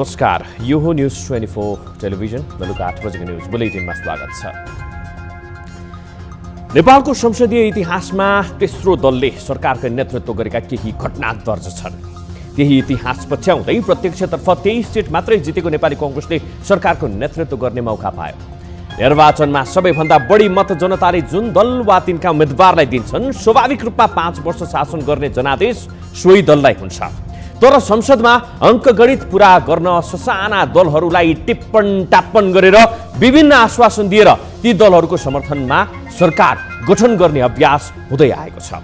नमस्कार यो हो न्युज ट्वेन्टी फोर टेलिभिजन बेलुका आठ बजेको न्युज बुलेटिनमा स्वागत छ नेपालको संसदीय इतिहासमा तेस्रो दलले सरकारको नेतृत्व गरेका केही घटना दर्ज छन् त्यही इतिहास पछ्याउँदै प्रत्यक्षतर्फ तेइस सिट मात्रै जितेको नेपाली कङ्ग्रेसले सरकारको नेतृत्व गर्ने मौका पायो निर्वाचनमा सबैभन्दा बढी मत जनताले जुन दल वा तिनका उम्मेद्वारलाई दिन्छन् स्वाभाविक रूपमा पाँच वर्ष शासन गर्ने जनादेश सोही दललाई हुन्छ तर संसदमा अङ्कगणित पुरा गर्न ससाना दलहरूलाई टिप्पण टाप्पण गरेर विभिन्न आश्वासन दिएर ती दलहरूको समर्थनमा सरकार गठन गर्ने अभ्यास हुँदै आएको छ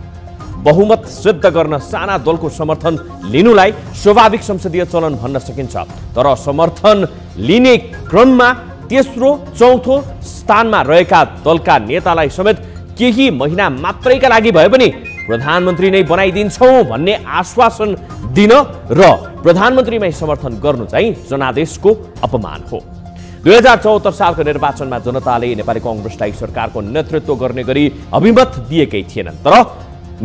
बहुमत सिद्ध गर्न साना दलको समर्थन लिनुलाई स्वाभाविक संसदीय चलन भन्न सकिन्छ तर समर्थन लिने क्रममा तेस्रो चौथो स्थानमा रहेका दलका नेतालाई समेत केही महिना मात्रैका लागि भए पनि प्रधानमन्त्री नै बनाइदिन्छौँ भन्ने आश्वासन दिन र प्रधानमन्त्रीमै समर्थन गर्नु चाहिँ जनादेशको अपमान हो दुई हजार चौहत्तर सालको निर्वाचनमा जनताले नेपाली कङ्ग्रेसलाई सरकारको नेतृत्व गर्ने गरी अभिमत दिएकै थिएनन् तर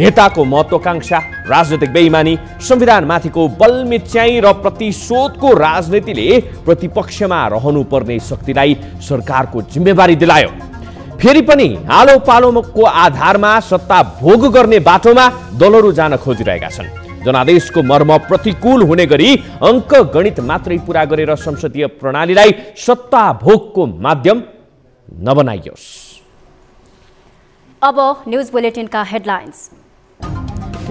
नेताको महत्वाकांक्षा राजनैतिक बेइमानी संविधानमाथिको बल मिच्याई र प्रतिशोधको राजनीतिले प्रतिपक्षमा रहनुपर्ने शक्तिलाई सरकारको जिम्मेवारी दिलायो फेरि पनि आलो पालोको आधारमा सत्ता भोग गर्ने बाटोमा दलहरू जान खोजिरहेका छन् जनादेशको मर्म प्रतिकूल हुने गरी अङ्क गणित मात्रै पुरा गरेर संसदीय प्रणालीलाई सत्ता भोगको माध्यम नबनाइयोस् अब न्युज बुलेटिनका हेडलाइन्स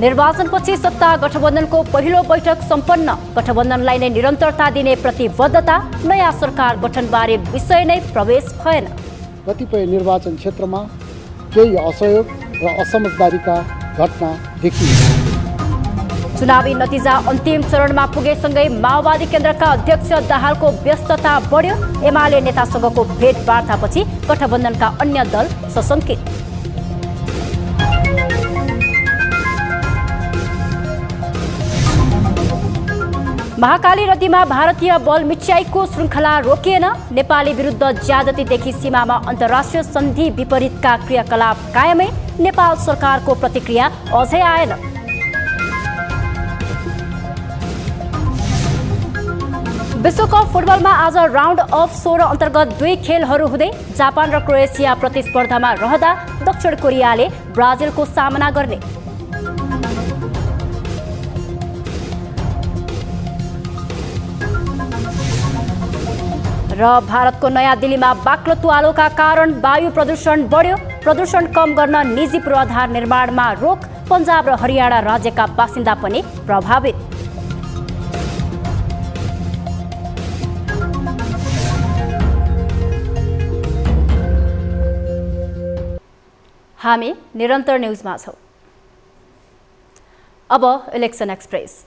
निर्वाचनपछि सत्ता गठबन्धनको पहिलो बैठक सम्पन्न गठबन्धनलाई नै निरन्तरता दिने प्रतिबद्धता नयाँ सरकार गठनबारे विषय नै प्रवेश भएन कतिपय निर्वाचन क्षेत्रमा केही असहयोग र असमझदारीका घटना देखिए चुनावी नतिजा अन्तिम चरणमा पुगेसँगै माओवादी केन्द्रका अध्यक्ष दाहालको व्यस्तता बढ्यो एमाले नेतासँगको भेटवार्तापछि गठबन्धनका अन्य दल सशङ्कित महाकाली नदीमा भारतीय बल मिच्याइको श्रृङ्खला रोकिएन नेपाली विरुद्ध ज्यादतीदेखि सीमामा अन्तर्राष्ट्रिय सन्धि विपरीतका क्रियाकलाप कायमै नेपाल सरकारको प्रतिक्रिया अझै आएन विश्वकप फुटबलमा आज राउन्ड अफ सोह्र अन्तर्गत दुई खेलहरू हुँदै जापान र क्रोएसिया प्रतिस्पर्धामा रहँदा दक्षिण कोरियाले ब्राजिलको सामना गर्ने र भारतको नयाँ दिल्लीमा बाक्लो तुवालोका कारण वायु प्रदूषण बढ्यो प्रदूषण कम गर्न निजी पूर्वाधार निर्माणमा रोक पन्जाब र हरियाणा राज्यका बासिन्दा पनि प्रभावित हामी निरन्तर न्युजमा छौँ अब इलेक्सन एक्सप्रेस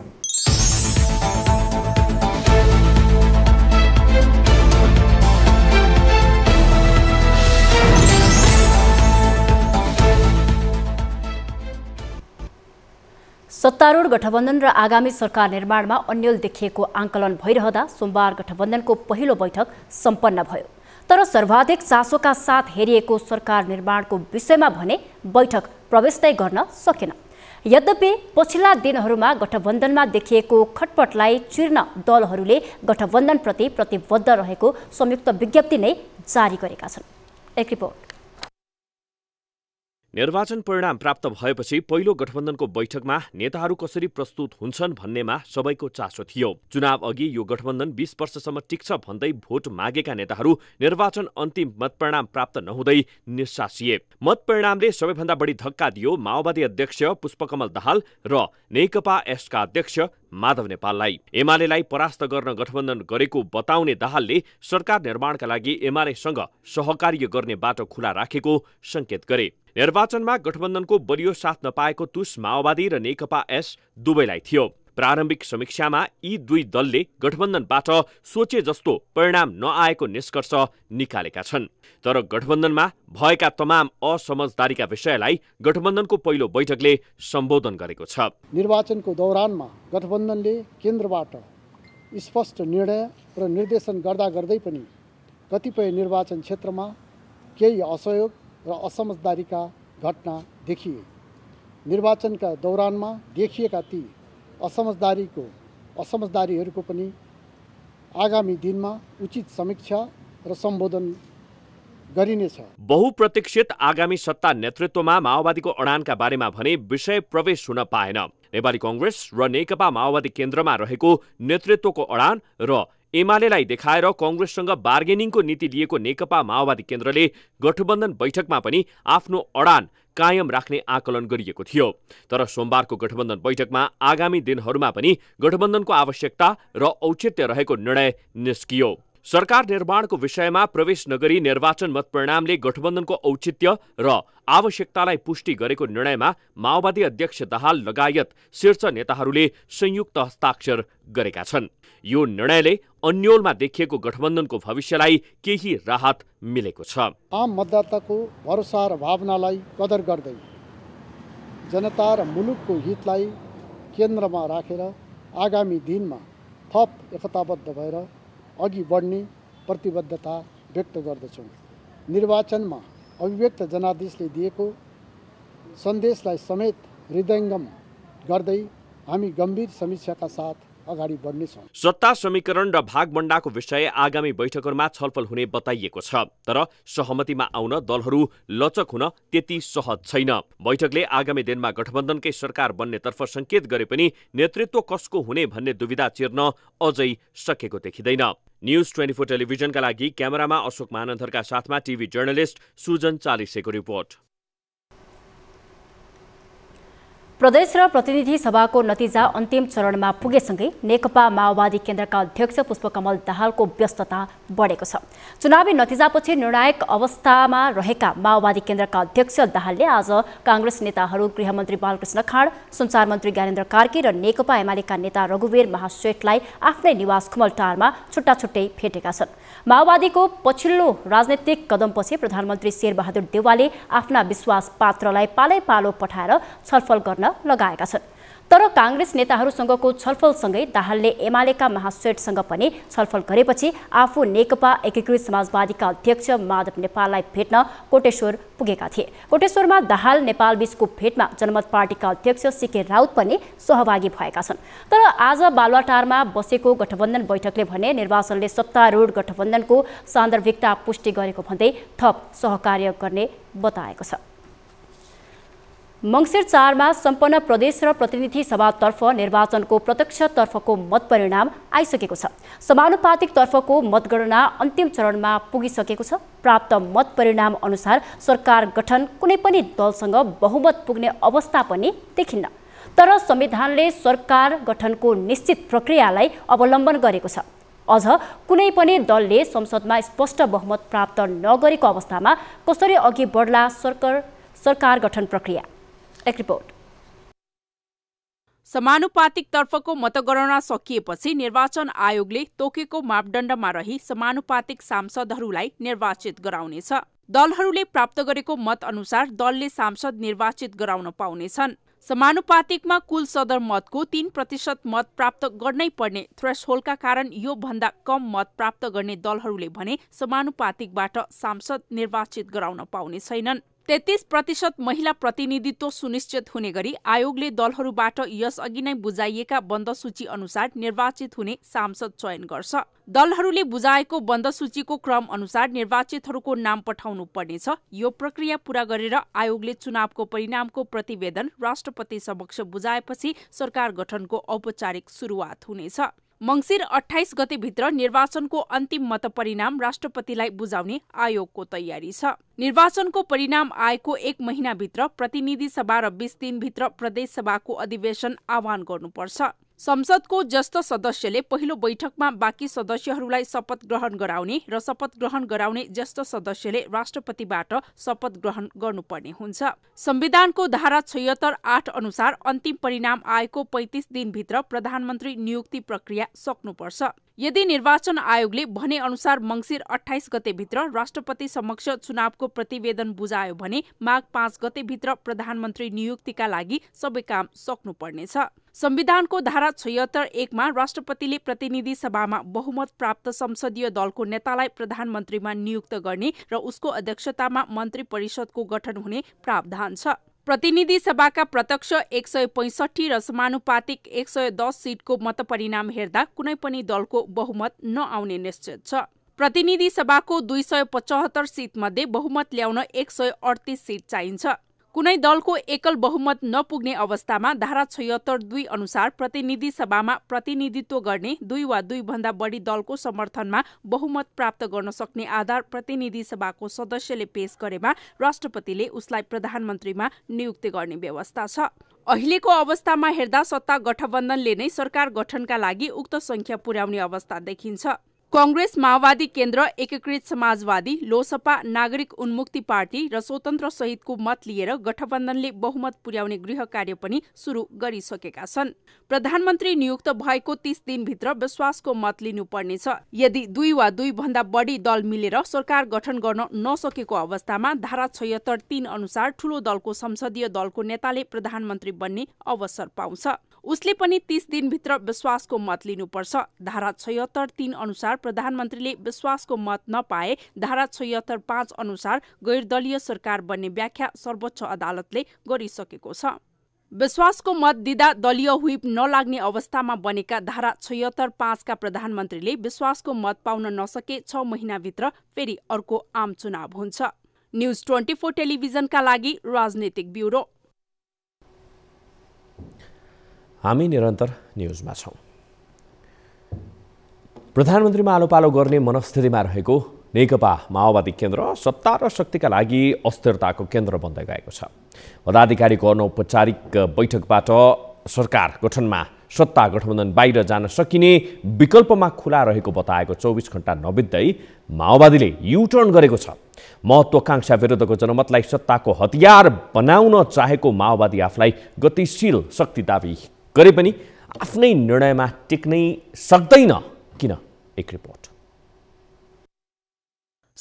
सत्तारूढ गठबन्धन र आगामी सरकार निर्माणमा अन्यल देखिएको आङ्कलन भइरहँदा सोमबार गठबन्धनको पहिलो बैठक सम्पन्न भयो तर सर्वाधिक चासोका साथ हेरिएको सरकार निर्माणको विषयमा भने बैठक प्रवेश गर्न सकेन यद्यपि पछिल्ला दिनहरूमा गठबन्धनमा देखिएको खटपटलाई चिर्न दलहरूले गठबन्धनप्रति प्रतिबद्ध रहेको संयुक्त विज्ञप्ति नै जारी गरेका छन् एक रिपोर्ट निर्वाचन परिणाम प्राप्त भएपछि पहिलो गठबन्धनको बैठकमा नेताहरू कसरी प्रस्तुत हुन्छन् भन्नेमा सबैको चासो थियो चुनाव अघि यो गठबन्धन बीस वर्षसम्म टिक्छ भन्दै भोट मागेका नेताहरू निर्वाचन अन्तिम मतपरिणाम प्राप्त नहुँदै निस्सासिए मतपरिणामले सबैभन्दा बढी धक्का दियो माओवादी अध्यक्ष पुष्पकमल दाहाल र नेकपा एसका अध्यक्ष माधव नेपाललाई एमालेलाई परास्त गर्न गठबन्धन गरेको बताउने दाहालले सरकार निर्माणका लागि एमालेसँग सहकार्य गर्ने बाटो खुला राखेको सङ्केत गरे निर्वाचनमा गठबन्धनको बलियो साथ नपाएको तुस माओवादी र नेकपा एस दुवैलाई थियो प्रारम्भिक समीक्षामा यी दुई दलले गठबन्धनबाट सोचे जस्तो परिणाम नआएको निष्कर्ष निकालेका छन् तर गठबन्धनमा भएका तमाम असमझदारीका विषयलाई गठबन्धनको पहिलो बैठकले सम्बोधन गरेको छ निर्वाचनको दौरानमा गठबन्धनले केन्द्रबाट स्पष्ट निर्णय र निर्देशन गर्दा गर्दै पनि कतिपय निर्वाचन क्षेत्रमा केही असहयोग र असमझदारीका घटना देखिए निर्वाचनका दौरानमा देखिएका ती असमझदारीको असमझदारीहरूको पनि आगामी दिनमा उचित समीक्षा र सम्बोधन गरिनेछ बहुप्रतीक्षित आगामी सत्ता नेतृत्वमा माओवादीको अडानका बारेमा भने विषय प्रवेश हुन पाएन नेपाली कङ्ग्रेस र नेकपा माओवादी केन्द्रमा रहेको नेतृत्वको अडान र एमालेलाई देखाएर कङ्ग्रेससँग बार्गेनिङको नीति लिएको नेकपा माओवादी केन्द्रले गठबन्धन बैठकमा पनि आफ्नो अडान कायम राख्ने आकलन गरिएको थियो तर सोमबारको गठबन्धन बैठकमा आगामी दिनहरूमा पनि गठबन्धनको आवश्यकता र औचित्य रहेको निर्णय निस्कियो सरकार निर्माणको विषयमा प्रवेश नगरी निर्वाचन मतपरिणामले गठबन्धनको औचित्य र आवश्यकतालाई पुष्टि गरेको निर्णयमा माओवादी अध्यक्ष दाहाल लगायत शीर्ष नेताहरूले संयुक्त हस्ताक्षर गरेका छन् यो निर्णयले अन्योलमा देखिएको गठबन्धनको भविष्यलाई केही राहत मिलेको छ आम मतदाताको भरोसा र भावनालाई कदर गर्दै जनता र मुलुकको हितलाई केन्द्रमा राखेर आगामी दिनमा थप एकताबद्ध भएर अघि बढ्ने प्रतिबद्धता व्यक्त गर्दछौँ निर्वाचनमा अभिव्यक्त जनादेशले दिएको सन्देशलाई समेत हृदयङ्गम गर्दै हामी गम्भीर समीक्षाका साथ अगाडि बढ्नेछौँ सत्ता समीकरण र भागबण्डाको विषय आगामी बैठकहरूमा छलफल हुने बताइएको छ तर सहमतिमा आउन दलहरू लचक हुन त्यति सहज छैन बैठकले आगामी दिनमा गठबन्धनकै सरकार बन्नेतर्फ सङ्केत गरे पनि नेतृत्व कसको हुने भन्ने दुविधा चिर्न अझै सकेको देखिँदैन न्यूज ट्वेंटी फोर टेलीजन का कैमरा में अशोक का साथ में टीवी जर्नलिस्ट सुजन को रिपोर्ट प्रदेश र प्रतिनिधि सभाको नतिजा अन्तिम चरणमा पुगेसँगै नेकपा माओवादी केन्द्रका अध्यक्ष पुष्पकमल दाहालको व्यस्तता बढेको छ चुनावी नतिजापछि निर्णायक अवस्थामा रहेका माओवादी केन्द्रका अध्यक्ष दाहालले आज काङ्ग्रेस नेताहरू गृहमन्त्री बालकृष्ण खाँड सञ्चार मन्त्री ज्ञानेन्द्र कार्की र नेकपा एमालेका नेता रघुवीर महाश्वेटलाई आफ्नै निवास खुमलटारमा छुट्टा छुट्टै भेटेका छन् माओवादीको पछिल्लो राजनैतिक कदमपछि प्रधानमन्त्री शेरबहादुर देवालले आफ्ना विश्वास पात्रलाई पालै पालो पठाएर छलफल गर्न लगाएका छन् तर काङ्ग्रेस नेताहरूसँगको छलफलसँगै दाहालले एमालेका महासेठसँग पनि छलफल गरेपछि आफू नेकपा एकीकृत समाजवादीका अध्यक्ष माधव नेपाललाई भेट्न कोटेश्वर पुगेका थिए कोटेश्वरमा दाहाल नेपाल बीचको भेटमा जनमत पार्टीका अध्यक्ष सिके राउत पनि सहभागी भएका छन् तर आज बालुवाटारमा बसेको गठबन्धन बैठकले भने निर्वाचनले सत्तारूढ गठबन्धनको सान्दर्भिकता पुष्टि गरेको भन्दै थप सहकार्य गर्ने बताएको छ मङ्सिर चारमा सम्पन्न प्रदेश र प्रतिनिधि सभातर्फ निर्वाचनको प्रत्यक्षतर्फको मतपरिणाम आइसकेको छ समानुपातिक तर्फको मतगणना अन्तिम चरणमा पुगिसकेको छ प्राप्त मतपरिणाम अनुसार सरकार गठन कुनै पनि दलसँग बहुमत पुग्ने अवस्था पनि देखिन्न तर संविधानले सरकार गठनको निश्चित प्रक्रियालाई अवलम्बन गरेको छ अझ कुनै पनि दलले संसदमा स्पष्ट बहुमत प्राप्त नगरेको अवस्थामा कसरी अघि बढ्ला सरकार सरकार गठन प्रक्रिया एक रिपोर्ट समानुपातिकतर्फको मतगणना सकिएपछि निर्वाचन आयोगले तोकेको मापदण्डमा रही समानुपातिक सांसदहरूलाई निर्वाचित गराउनेछ दलहरूले प्राप्त गरेको मत अनुसार दलले सांसद निर्वाचित गराउन पाउनेछन् समानुपातिकमा कुल सदर मतको तीन प्रतिशत मत प्राप्त गर्नै पर्ने थ्रेस कारण यो भन्दा कम मत प्राप्त गर्ने दलहरूले भने समानुपातिकबाट सांसद निर्वाचित गराउन पाउने छैनन् तेत्तिस प्रतिशत महिला प्रतिनिधित्व सुनिश्चित हुने गरी आयोगले दलहरूबाट यसअघि नै बुझाइएका बन्द सूची अनुसार निर्वाचित हुने सांसद चयन गर्छ दलहरूले बुझाएको बन्द सूचीको क्रम अनुसार निर्वाचितहरूको नाम पठाउनु पर्नेछ यो प्रक्रिया पूरा गरेर आयोगले चुनावको परिणामको प्रतिवेदन राष्ट्रपति समक्ष बुझाएपछि सरकार गठनको औपचारिक सुरुवात हुनेछ मङ्सिर अठाइस गतेभित्र निर्वाचनको अन्तिम मत परिणाम राष्ट्रपतिलाई बुझाउने आयोगको तयारी छ निर्वाचनको परिणाम आएको एक महिनाभित्र प्रतिनिधि सभा र बीस दिनभित्र प्रदेशसभाको अधिवेशन आह्वान गर्नुपर्छ संसदको ज्येष्ठ सदस्यले पहिलो बैठकमा बाँकी सदस्यहरूलाई शपथ ग्रहण गराउने र शपथ ग्रहण गराउने ज्येष्ठ सदस्यले राष्ट्रपतिबाट शपथ ग्रहण गर्नुपर्ने हुन्छ संविधानको धारा छयत्तर आठ अनुसार अन्तिम परिणाम आएको पैंतिस दिनभित्र प्रधानमन्त्री नियुक्ति प्रक्रिया सक्नुपर्छ यदि निर्वाचन आयोगले भने अनुसार मङ्सिर अठाइस गतेभित्र राष्ट्रपति समक्ष चुनावको प्रतिवेदन बुझायो भने माघ पाँच गतेभित्र प्रधानमन्त्री नियुक्तिका लागि सबै काम सक्नुपर्नेछ संविधानको धारा छयत्तर एकमा राष्ट्रपतिले प्रतिनिधि सभामा बहुमत प्राप्त संसदीय दलको नेतालाई प्रधानमन्त्रीमा नियुक्त गर्ने र उसको अध्यक्षतामा मन्त्री परिषदको गठन हुने प्रावधान छ प्रतिनिधि सभाका प्रत्यक्ष एक सय पैँसठी र समानुपातिक एक सय दस सिटको मतपरिणाम हेर्दा कुनै पनि दलको बहुमत नआउने निश्चित छ प्रतिनिधि सभाको दुई सय पचहत्तर सिटमध्ये बहुमत ल्याउन एक सय अडतिस सिट चाहिन्छ कुनै दलको एकल बहुमत नपुग्ने अवस्थामा धारा छयत्तर दुई अनुसार प्रतिनिधि सभामा प्रतिनिधित्व गर्ने दुई वा दुईभन्दा बढी दलको समर्थनमा बहुमत प्राप्त गर्न सक्ने आधार प्रतिनिधि सभाको सदस्यले पेश गरेमा राष्ट्रपतिले उसलाई प्रधानमन्त्रीमा नियुक्ति गर्ने व्यवस्था छ अहिलेको अवस्थामा हेर्दा सत्ता गठबन्धनले नै सरकार गठनका लागि उक्त संख्या पुर्याउने अवस्था देखिन्छ कंग्रेस माओवादी केन्द्र एकीकृत समाजवादी लोसपा नागरिक उन्मुक्ति पार्टी र स्वतन्त्र सहितको मत लिएर गठबन्धनले बहुमत पुर्याउने गृह कार्य पनि सुरु गरिसकेका छन् प्रधानमन्त्री नियुक्त भएको तीस दिनभित्र विश्वासको मत लिनुपर्नेछ यदि दुई वा दुई भन्दा बढी दल मिलेर सरकार गठन गर्न नसकेको अवस्थामा धारा छयत्तर तीन अनुसार ठूलो दलको संसदीय दलको नेताले प्रधानमन्त्री बन्ने अवसर पाउँछ उसले पनि तीस दिनभित्र विश्वासको मत लिनुपर्छ धारा छयत्तर तीन अनुसार प्रधानमन्त्रीले विश्वासको मत नपाए धारा छयत्तर पाँच अनुसार गैरदलीय सरकार बन्ने व्याख्या सर्वोच्च अदालतले गरिसकेको छ विश्वासको मत दिँदा दलीय हुइप नलाग्ने अवस्थामा बनेका धारा छयत्तर पाँचका प्रधानमन्त्रीले विश्वासको मत पाउन नसके छ महिनाभित्र फेरि अर्को आम चुनाव हुन्छ न्युज ट्वेन्टी फोर टेलिभिजनका लागि राजनैतिक ब्युरो हामी निरन्तर न्युजमा छौँ प्रधानमन्त्रीमा आलोपालो गर्ने मनस्थितिमा रहेको नेकपा माओवादी केन्द्र सत्ता र शक्तिका लागि अस्थिरताको केन्द्र बन्दै गएको छ पदाधिकारीको अनौपचारिक बैठकबाट सरकार गठनमा सत्ता गठबन्धन बाहिर जान सकिने विकल्पमा खुला रहेको बताएको चौबिस घन्टा नबित्दै माओवादीले युटर्न गरेको छ महत्वाकाङ्क्षा विरुद्धको जनमतलाई सत्ताको हतियार बनाउन चाहेको माओवादी आफूलाई गतिशील शक्ति दावी गरे पनि आफ्नै निर्णयमा टेक्नै सक्दैन किन एक रिपोर्ट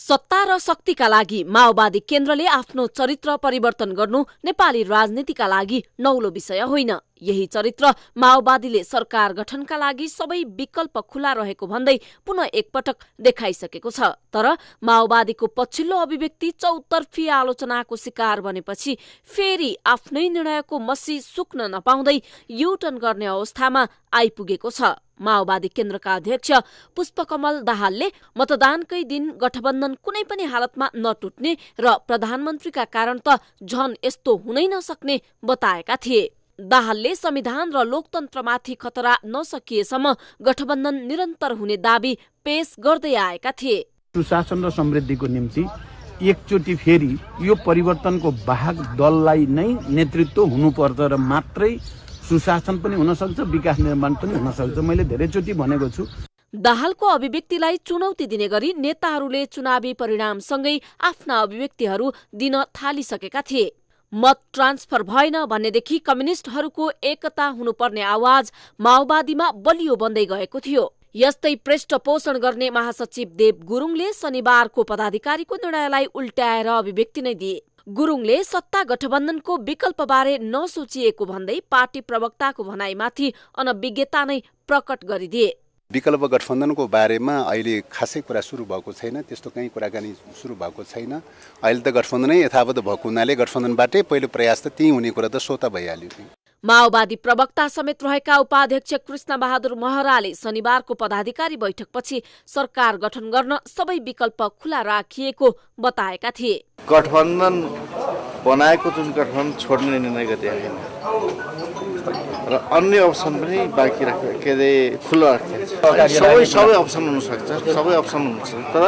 सत्ता र शक्तिका लागि माओवादी केन्द्रले आफ्नो चरित्र परिवर्तन गर्नु नेपाली राजनीतिका लागि नौलो विषय होइन यही चरित्र माओवादीले सरकार गठनका लागि सबै विकल्प खुला रहेको भन्दै पुनः एकपटक देखाइसकेको छ तर माओवादीको पछिल्लो अभिव्यक्ति चौतर्फी आलोचनाको शिकार बनेपछि फेरि आफ्नै निर्णयको मसी सुक्न नपाउँदै युटर्न गर्ने अवस्थामा आइपुगेको छ माओवादी केन्द्रका अध्यक्ष पुष्पकमल दाहालले मतदानकै दिन गठबन्धन कुनै पनि हालतमा नटुट्ने र प्रधानमन्त्रीका कारण त झन यस्तो हुनै नसक्ने बताएका थिए दाहालले संविधान र लोकतन्त्रमाथि खतरा नसकिएसम्म गठबन्धन निरन्तर हुने दावी पेश गर्दै आएका थिए सुशासन र समृद्धिको निम्ति एकचोटि फेरि यो परिवर्तनको बाहक दललाई नै नेतृत्व हुनुपर्छ र मात्रै सुशासन पनि हुन सक्छ विकास निर्माण पनि हुन सक्छ मैले धेरैचोटि भनेको छु दाहालको अभिव्यक्तिलाई चुनौती दिने गरी नेताहरूले चुनावी परिणामसँगै आफ्ना अभिव्यक्तिहरू दिन थालिसकेका थिए मत ट्रान्सफर भएन भन्नेदेखि कम्युनिष्टहरूको एकता हुनुपर्ने आवाज माओवादीमा बलियो बन्दै गएको थियो यस्तै पृष्ठ पोषण गर्ने महासचिव देव गुरुङले शनिबारको पदाधिकारीको निर्णयलाई उल्ट्याएर अभिव्यक्ति नै दिए गुरुङले सत्ता गठबन्धनको विकल्पबारे नसोचिएको भन्दै पार्टी प्रवक्ताको भनाईमाथि अनभिज्ञता नै प्रकट गरिदिए विकल्प गठबन्धनको बारेमा अहिले खासै कुरा सुरु भएको छैन त्यस्तो कहीँ कुराकानी सुरु भएको छैन अहिले त गठबन्धनै यथावत भएको हुनाले गठबन्धनबाटै पहिलो प्रयास त त्यहीँ हुने कुरा त स्वत भइहाल्यो माओवादी प्रवक्ता समेत रहेका उपाध्यक्ष कृष्ण बहादुर महराले शनिबारको पदाधिकारी बैठकपछि सरकार गठन गर्न सबै विकल्प खुला राखिएको बताएका थिए गठबन्धन बनाएको जुन गठबन्धन छोड्ने निर्णय गरेका र अन्य अप्सन पनि बाँकी राख के अरे खुल्ला राखिन्छ सबै सबै अप्सन हुनसक्छ सबै अप्सन हुनसक्छ तर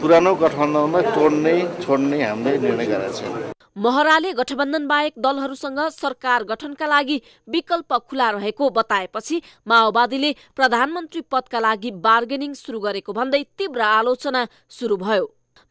पुरानो गठबन्धनलाई तोड्ने छोड्ने हामीले निर्णय गरेका छौँ महराले गठबन्धन बाहेक दलहरूसँग सरकार गठनका लागि विकल्प खुला रहेको बताएपछि माओवादीले प्रधानमन्त्री पदका लागि बार्गेनिङ सुरु गरेको भन्दै तीव्र आलोचना सुरु भयो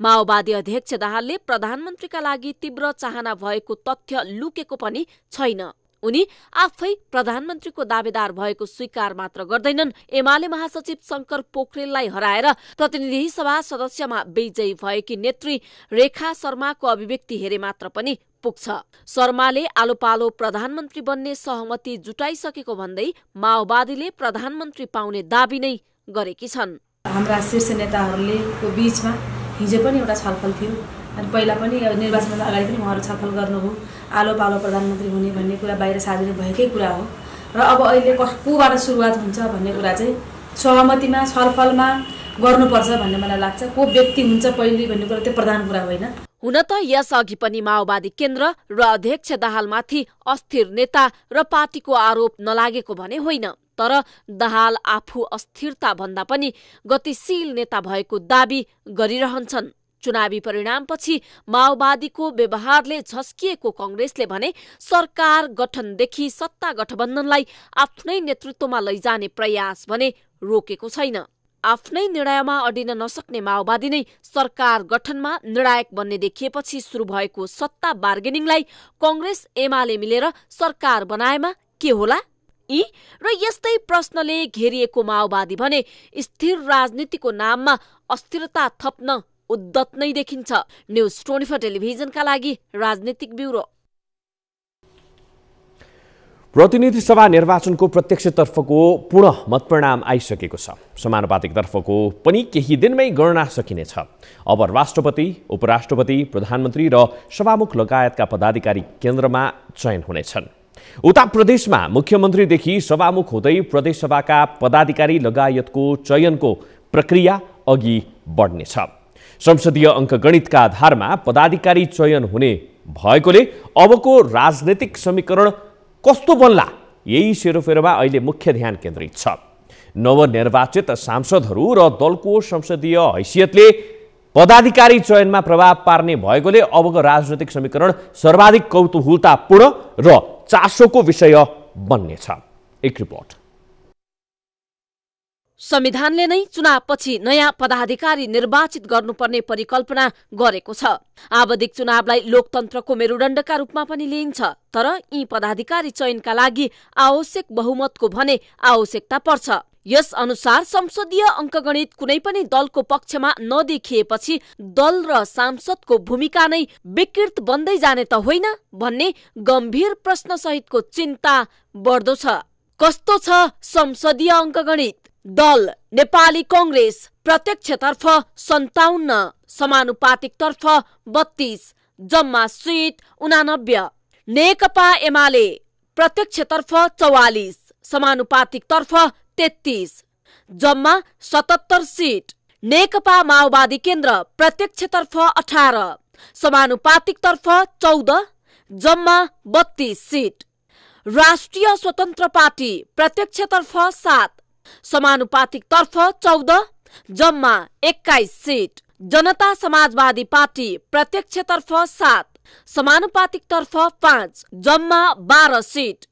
माओवादी अध्यक्ष दाहालले प्रधानमन्त्रीका लागि तीव्र चाहना भएको तथ्य लुकेको पनि छैन उनी आफै प्रधानमन्त्रीको दावेदार भएको स्वीकार मात्र गर्दैनन् एमाले महासचिव शङ्कर पोखरेललाई हराएर प्रतिनिधि सभा सदस्यमा विजयी भएकी नेत्री रेखा शर्माको अभिव्यक्ति हेरे मात्र पनि पुग्छ शर्माले आलोपालो प्रधानमन्त्री बन्ने सहमति जुटाइसकेको भन्दै माओवादीले प्रधानमन्त्री पाउने दावी नै गरेकी छन् हाम्रा शीर्ष नेताहरूले बिचमा हिजो पनि एउटा छलफल थियो अनि पहिला पनि निर्वाचनभन्दा अगाडि पनि उहाँहरू छलफल गर्नुभयो आलो पालो प्रधानमन्त्री हुने भन्ने कुरा बाहिर सार्वजनिक भएकै कुरा हो र अब अहिले कोबाट सुरुवात हुन्छ भन्ने कुरा चाहिँ सहमतिमा छलफलमा गर्नुपर्छ भन्ने मलाई लाग्छ को व्यक्ति हुन्छ पहिले भन्ने कुरा त्यो प्रधान कुरा होइन हुन त यसअघि पनि माओवादी केन्द्र र अध्यक्ष दाहालमाथि अस्थिर नेता र पार्टीको आरोप नलागेको भने होइन तर दाहाल आफू अस्थिरता भन्दा पनि गतिशील नेता भएको दावी गरिरहन्छन् चुनावी परिणामपछि माओवादीको व्यवहारले झस्किएको कंग्रेसले भने सरकार गठनदेखि सत्ता गठबन्धनलाई आफ्नै नेतृत्वमा लैजाने प्रयास भने रोकेको छैन आफ्नै निर्णयमा अडिन नसक्ने माओवादी नै सरकार गठनमा निर्णायक बन्ने देखिएपछि शुरू भएको सत्ता बार्गेनिङलाई कंग्रेस एमाले मिलेर सरकार बनाएमा के होला यी र यस्तै प्रश्नले घेरिएको माओवादी भने स्थिर राजनीतिको नाममा अस्थिरता थप्न उद्धत नै देखिन्छ न्युज ट्वेन्टी टेलिभिजनका लागि राजनीतिक ब्युरो प्रतिनिधि सभा निर्वाचनको प्रत्यक्षतर्फको पुनः मतपरिणाम आइसकेको छ समानुपातिकतर्फको पनि केही दिनमै गणना सकिनेछ अब राष्ट्रपति उपराष्ट्रपति प्रधानमन्त्री र सभामुख लगायतका पदाधिकारी केन्द्रमा चयन हुनेछन् उता प्रदेशमा मुख्यमन्त्रीदेखि सभामुख हुँदै प्रदेशसभाका पदाधिकारी लगायतको चयनको प्रक्रिया अघि बढ्नेछ संसदीय अङ्कगणितका आधारमा पदाधिकारी चयन हुने भएकोले अबको राजनैतिक समीकरण कस्तो बन्ला यही सेरोफेरोमा अहिले मुख्य ध्यान केन्द्रित छ नवनिर्वाचित सांसदहरू र दलको संसदीय हैसियतले पदाधिकारी चयनमा प्रभाव पार्ने भएकोले अबको राजनैतिक समीकरण सर्वाधिक कौतुहलतापूर्ण र चासोको विषय बन्नेछ एक रिपोर्ट संविधानले नै चुनावपछि नयाँ पदाधिकारी निर्वाचित गर्नुपर्ने परिकल्पना गरेको छ आवधिक चुनावलाई लोकतन्त्रको मेरुदण्डका रूपमा पनि लिइन्छ तर यी पदाधिकारी चयनका लागि आवश्यक बहुमतको भने आवश्यकता पर्छ यस अनुसार संसदीय अङ्कगणित कुनै पनि दलको पक्षमा नदेखिएपछि दल र सांसदको भूमिका नै विकृत बन्दै जाने त होइन भन्ने गम्भीर प्रश्नसहितको चिन्ता बढ्दो छ कस्तो छ संसदीय अङ्कगणित दल नेपाली कङ्ग्रेस प्रत्यक्षतर्फ सन्ताउन्न समानुपातिकतर्फ बत्तीस जम्मा सिट उनानब्बे नेकपा एमाले प्रत्यक्षतर्फ चौवालिस समानुपातिकतर्फ तेत्तिस जम्मा सतहत्तर सिट नेकपा माओवादी केन्द्र प्रत्यक्षतर्फ अठार समानुपातिकतर्फ चौध जम्मा बत्तीस सिट राष्ट्रिय स्वतन्त्र पार्टी प्रत्यक्षतर्फ सात समानुपातिकतर्फ चौध जम्मा एक्काइस सिट जनता समाजवादी पार्टी प्रत्यक्षतर्फ सात समानुपातिकतर्फ पाँच जम्मा बाह्र सिट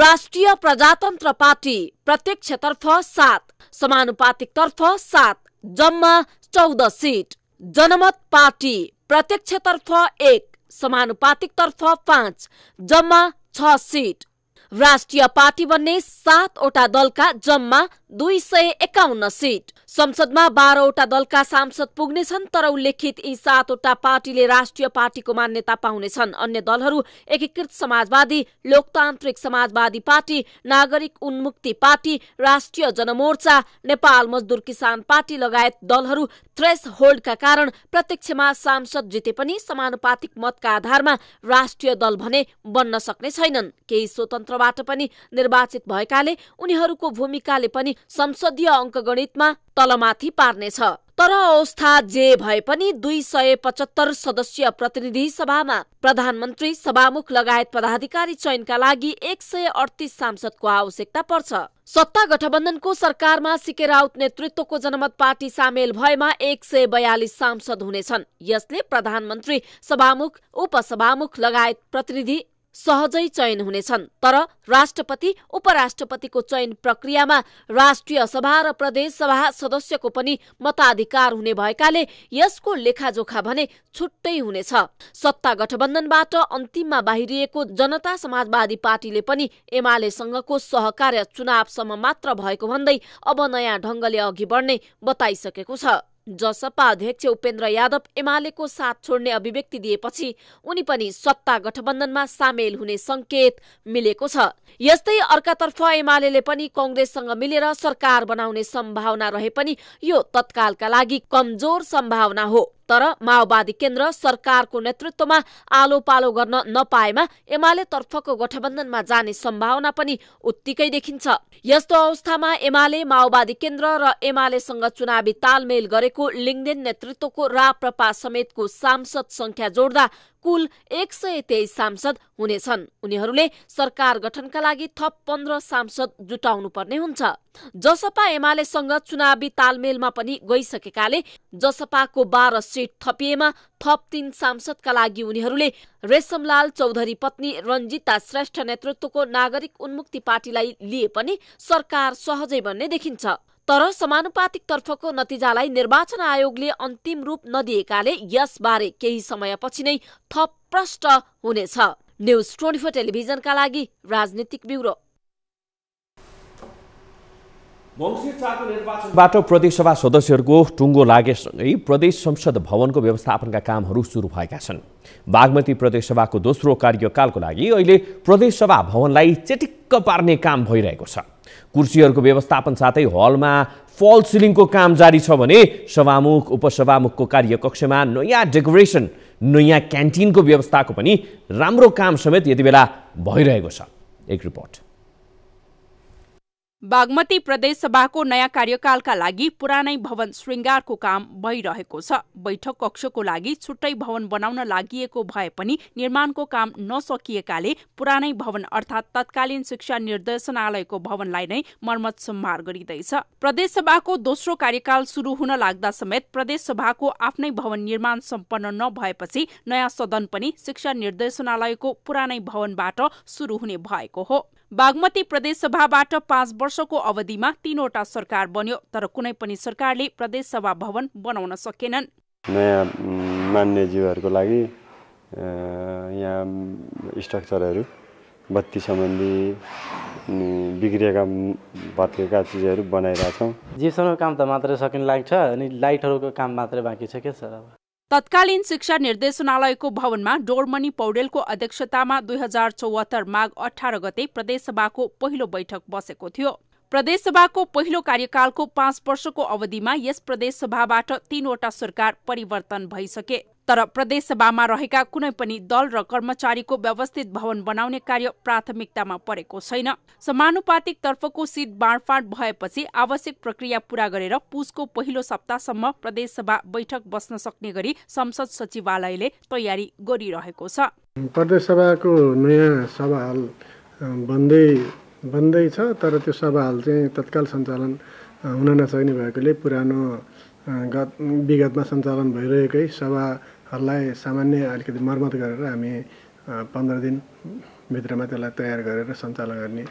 राष्ट्रिय प्रजातन्त्र पार्टी प्रत्यक्षतर्फ सात समानुपातिकतर्फ सात जम्मा चौध सिट जनमत पार्टी प्रत्यक्षतर्फ एक समानुपातिकतर्फ पाँच जम्मा छ सिट राष्ट्रिय पार्टी बन्ने सातवटा दलका जम्मा दुई सय एकाउन्न सिट संसदमा बाह्रवटा दलका सांसद पुग्नेछन् तर उल्लेखित यी सातवटा पार्टीले राष्ट्रिय पार्टीको मान्यता पाउनेछन् अन्य दलहरू एकीकृत समाजवादी लोकतान्त्रिक समाजवादी पार्टी नागरिक उन्मुक्ति पार्टी राष्ट्रिय जनमोर्चा नेपाल मजदुर किसान पार्टी लगायत दलहरू थ्रेस होल्डका कारण प्रत्यक्षमा सांसद जिते पनि समानुपातिक मतका आधारमा राष्ट्रिय दल भने बन्न सक्ने छैनन् केही स्वतन्त्रबाट पनि निर्वाचित भएकाले उनीहरूको भूमिकाले पनि संसदीय अङ्कगणितमा तलमाथि पार्नेछ तर अवस्था जे भए पनि दुई सय पचहत्तर सदस्यीय प्रतिनिधि सभामा प्रधानमन्त्री सभामुख लगायत पदाधिकारी चयनका लागि एक सय अडतिस सांसदको आवश्यकता पर्छ सत्ता गठबन्धनको सरकारमा सिके राउत नेतृत्वको जनमत पार्टी सामेल भएमा एक सय बयालिस सांसद हुनेछन् यसले प्रधानमन्त्री सभामुख उपसभामुख लगायत प्रतिनिधि सहजै चयन हुनेछन् तर राष्ट्रपति उपराष्ट्रपतिको चयन प्रक्रियामा राष्ट्रिय सभा र प्रदेश सभा सदस्यको पनि मताधिकार हुने भएकाले यसको लेखाजोखा भने छुट्टै हुनेछ सत्ता गठबन्धनबाट अन्तिममा बाहिरिएको जनता समाजवादी पार्टीले पनि एमालेसँगको सहकार्य चुनावसम्म मात्र भएको भन्दै अब नयाँ ढङ्गले अघि बढ्ने बताइसकेको छ जसपा अध्यक्ष उपेन्द्र यादव एमालेको साथ छोड्ने अभिव्यक्ति दिएपछि उनी पनि सत्ता गठबन्धनमा सामेल हुने संकेत मिलेको छ यस्तै अर्कातर्फ एमाले पनि कंग्रेससँग मिलेर सरकार बनाउने सम्भावना रहे पनि यो तत्कालका लागि कमजोर सम्भावना हो तर माओवादी केन्द्र सरकारको नेतृत्वमा आलो पालो गर्न नपाएमा एमाले तर्फको गठबन्धनमा जाने सम्भावना पनि उत्तिकै देखिन्छ यस्तो अवस्थामा एमाले माओवादी केन्द्र र एमालेसँग चुनावी तालमेल गरेको लिङ्गदेन नेतृत्वको राप्रपा समेतको सांसद संख्या जोड्दा कुल एक सय तेइस सांसद हुनेछन् उनीहरूले सरकार गठनका लागि थप पन्ध्र सांसद जुटाउनु पर्ने हुन्छ जसपा एमालेसँग चुनावी तालमेलमा पनि गइसकेकाले जसपाको बाह्र सिट थपिएमा थप तीन सांसदका लागि उनीहरूले रेशमलाल चौधरी पत्नी रञ्जिता श्रेष्ठ नेतृत्वको नागरिक उन्मुक्ति पार्टीलाई लिए पनि सरकार सहजै बन्ने देखिन्छ तर समानुपातिक तर्फको नतिजालाई निर्वाचन आयोगले अन्तिम रूप नदिएकाले यसबारे केही समयपछि नै थप प्रष्ट हुनेछ न्युज ट्वेन्टी फोर टेलिभिजनका लागि राजनीतिक ब्युरो निर्वाचनबाट प्रदेशसभा सदस्यहरूको टुङ्गो लागेसँगै प्रदेश संसद भवनको व्यवस्थापनका कामहरू सुरु भएका छन् बागमती प्रदेशसभाको दोस्रो कार्यकालको लागि अहिले प्रदेशसभा भवनलाई चेटिक्क पार्ने काम भइरहेको छ कुर्सीहरूको व्यवस्थापन साथै हलमा फल सिलिङको काम जारी छ भने सभामुख उपसभामुखको कार्यकक्षमा नयाँ डेकोरेसन नयाँ क्यान्टिनको व्यवस्थाको पनि राम्रो काम समेत यति बेला भइरहेको छ एक रिपोर्ट बागमती प्रदेश सभाको नयाँ कार्यकालका लागि पुरानै भवन श्रृङ्गारको काम भइरहेको छ बैठक कक्षको लागि छुट्टै भवन बनाउन लागि भए पनि निर्माणको काम नसकिएकाले पुरानै भवन अर्थात् तत्कालीन शिक्षा निर्देशनालयको भवनलाई नै मर्मत सम्हार गरिँदैछ प्रदेश सभाको दोस्रो कार्यकाल सुरु हुन लाग्दा समेत प्रदेश सभाको आफ्नै भवन निर्माण सम्पन्न नभएपछि नयाँ सदन पनि शिक्षा निर्देशनालयको पुरानै भवनबाट सुरु हुने भएको हो बागमती प्रदेशसभाबाट पाँच वर्षको अवधिमा तीनवटा सरकार बन्यो तर कुनै पनि सरकारले प्रदेशसभा भवन बनाउन सकेनन् नयाँ मान्यज्यूहरूको लागि यहाँ स्ट्रक्चरहरू बत्ती सम्बन्धी बिग्रिएका भत्केका चिजहरू बनाइरहेछौँ जेसँग काम त मात्रै सकिन लाग्छ अनि लाइटहरूको काम मात्रै बाँकी छ क्या सर अब तत्कालीन शिक्षा निर्देशनालयको भवनमा डोरमणि पौडेलको अध्यक्षतामा दुई हजार चौहत्तर माघ अठार गते प्रदेशसभाको पहिलो बैठक बसेको थियो प्रदेशसभाको पहिलो कार्यकालको पाँच वर्षको अवधिमा यस प्रदेशसभाबाट तीनवटा सरकार परिवर्तन भइसके तर प्रदेशसभामा रहेका कुनै पनि दल र कर्मचारीको व्यवस्थित भवन बनाउने कार्य प्राथमिकतामा परेको छैन समानुपातिक तर्फको सिट बाँडफाँड भएपछि आवश्यक प्रक्रिया पूरा गरेर पुसको पहिलो सप्ताहसम्म प्रदेशसभा बैठक बस्न सक्ने गरी संसद सचिवालयले तयारी गरिरहेको छ प्रदेशसभाको नयाँ सभा हल बन्दै बन्दै छ तर त्यो सभा हल चाहिँ तत्काल सञ्चालन हुन नसक्ने भएकोले पुरानो विगतमा सञ्चालन भइरहेकै सभा हरलाई सामान्य अलिकति मर्मत गरेर हामी पन्ध्र दिनभित्रमा त्यसलाई तयार गरेर सञ्चालन गर्ने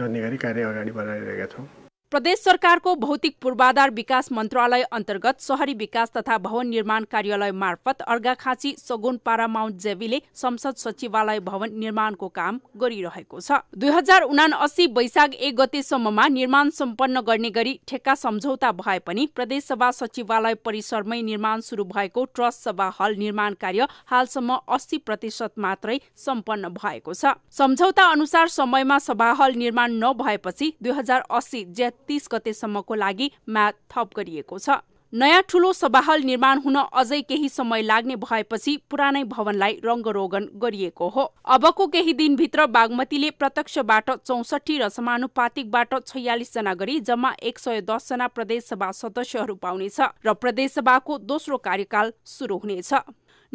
गर्ने गरी कार्य अगाडि बढाइरहेका छौँ प्रदेश सरकारको भौतिक पूर्वाधार विकास मन्त्रालय अन्तर्गत शहरी विकास तथा भवन निर्माण कार्यालय मार्फत अर्घाखाँची सगुनपारा माउन्ट जेवीले संसद सचिवालय भवन निर्माणको काम गरिरहेको छ दुई हजार उना अस्सी वैशाख एक गतेसम्ममा निर्माण सम्पन्न गर्ने गरी ठेक्का सम्झौता भए पनि प्रदेशसभा सचिवालय परिसरमै निर्माण सुरु भएको ट्रस्ट सभा हल निर्माण कार्य हालसम्म अस्सी प्रतिशत मात्रै सम्पन्न भएको छ सम्झौता अनुसार समयमा सभा हल निर्माण नभएपछि दुई हजार अस्सी तीस गतेसम्मको लागि म्याद थप गरिएको छ नयाँ ठूलो सभाहल निर्माण हुन अझै केही समय लाग्ने भएपछि पुरानै भवनलाई रङ्गरोगन गरिएको हो अबको केही दिनभित्र बागमतीले प्रत्यक्षबाट चौसठी र समानुपातिकबाट छयालिसजना गरी जम्मा एक सय दसजना प्रदेशसभा सदस्यहरू पाउनेछ र प्रदेशसभाको दोस्रो कार्यकाल सुरु हुनेछ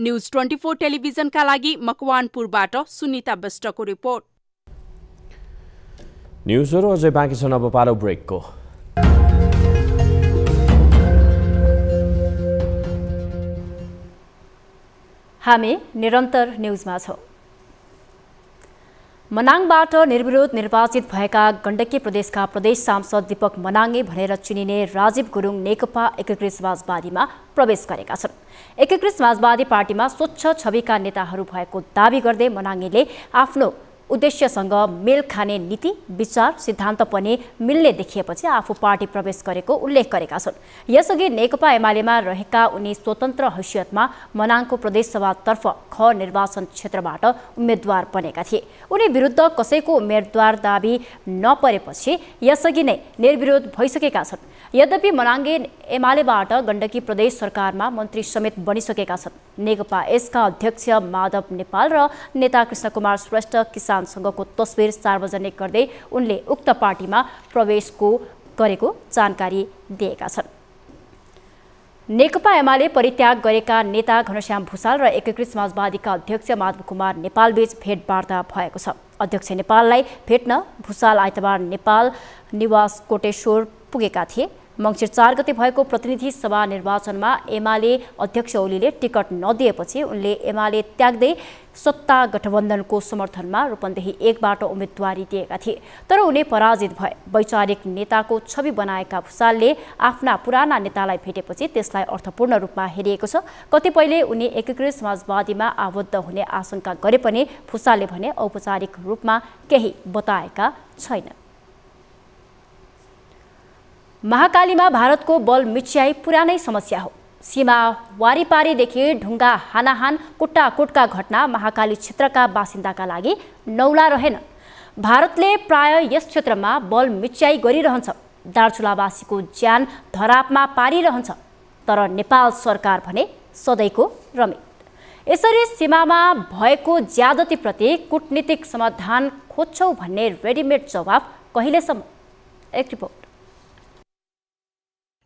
न्युज ट्वेन्टी फोर टेलिभिजनका लागि मकवानपुरबाट सुनिता बेष्टको रिपोर्ट न्युजहरू अझै बाँकी छन् अब पालो ब्रेकको हामी निरन्तर न्युजमा छौँ मनाङबाट निर्विरोध निर्वाचित भएका गण्डकी प्रदेशका प्रदेश सांसद दीपक मनाङे भनेर चिनिने राजीव गुरुङ नेकपा एकीकृत समाजवादीमा प्रवेश गरेका छन् एकीकृत समाजवादी पार्टीमा स्वच्छ छविका नेताहरू भएको दावी गर्दै मनाङेले आफ्नो उद्देश्यसँग मेल खाने नीति विचार सिद्धान्त पनि मिल्ने देखिएपछि आफू पार्टी प्रवेश गरेको उल्लेख गरेका छन् यसअघि नेकपा एमालेमा रहेका उनी स्वतन्त्र हैसियतमा मनाङको प्रदेशसभातर्फ ख निर्वाचन क्षेत्रबाट उम्मेद्वार बनेका थिए उनी विरुद्ध कसैको उम्मेद्वार दावी नपरेपछि यसअघि नै निर्विरोध भइसकेका छन् यद्यपि मनाङ्गे एमालेबाट गण्डकी प्रदेश सरकारमा मन्त्री समेत बनिसकेका छन् नेकपा यसका अध्यक्ष माधव नेपाल र नेता कृष्ण कुमार श्रेष्ठ किसान सङ्घको तस्विर सार्वजनिक गर्दै उनले उक्त पार्टीमा प्रवेशको गरेको जानकारी दिएका छन् नेकपा एमाले परित्याग गरेका नेता घनश्याम भूषाल र एकीकृत समाजवादीका अध्यक्ष माधव कुमार नेपालबीच भेटवार्ता भएको छ अध्यक्ष नेपाललाई भेट्न भूषाल आइतबार नेपाल निवास कोटेश्वर पुगेका थिए मङ्सिर चार गते भएको प्रतिनिधि सभा निर्वाचनमा एमाले अध्यक्ष ओलीले टिकट नदिएपछि उनले एमाले त्याग्दै सत्ता गठबन्धनको समर्थनमा रूपन्देही एकबाट उम्मेदवारी दिएका थिए तर उनी पराजित भए वैचारिक नेताको छवि बनाएका भुषालले आफ्ना पुराना नेतालाई भेटेपछि त्यसलाई अर्थपूर्ण रूपमा हेरिएको छ कतिपयले उनी एकीकृत समाजवादीमा आबद्ध हुने आशंका गरे पनि भुषालले भने औपचारिक रूपमा केही बताएका छैनन् महाकालीमा भारतको बल मिच्याई पुरानै समस्या हो सीमा वारिपारीदेखि ढुङ्गा हानाहान कुट्टाकुटका घटना महाकाली क्षेत्रका बासिन्दाका लागि नौला रहेन भारतले प्राय यस क्षेत्रमा बल मिच्याई गरिरहन्छ दार्चुलावासीको ज्यान धरापमा पारिरहन्छ तर नेपाल सरकार भने सधैँको रमित यसरी सीमामा भएको ज्यादतीप्रति कूटनीतिक समाधान खोज्छौ भन्ने रेडिमेड जवाफ कहिलेसम्म एक रिपोर्ट